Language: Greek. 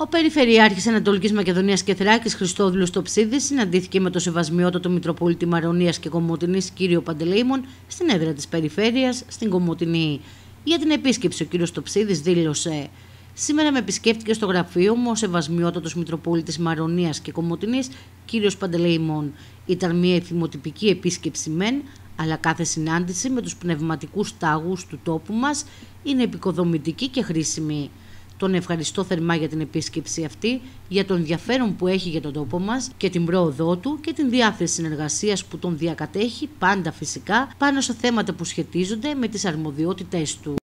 Ο Περιφερειάρχης Ανατολικής Μακεδονίας και Θράκης Χριστόδουλος Τοψίδης συναντήθηκε με το σεβασμιότατο Μητροπόλητη Μαρονίας και Κομωτινής κύριο Παντελεήμων στην έδρα της Περιφέρειας στην Κομωτινή. Για την επίσκεψη, ο κύριος Τοψίδης δήλωσε. Σήμερα με επισκέφτηκε στο γραφείο μου ο σεβασμιότατος Μητροπολίτη Μαρονίας και Κομωτινής κ. Παντελεήμων. Ήταν μια εθιμοτυπική επίσκεψη μεν, αλλά κάθε συνάντηση με τους πνευματικούς τάγους του τόπου μας είναι επικοδομητική και χρήσιμη. Τον ευχαριστώ θερμά για την επίσκεψη αυτή, για τον ενδιαφέρον που έχει για τον τόπο μας και την πρόοδό του και την διάθεση συνεργασίας που τον διακατέχει πάντα φυσικά πάνω σε θέματα που σχετίζονται με τις αρμοδιότητέ του.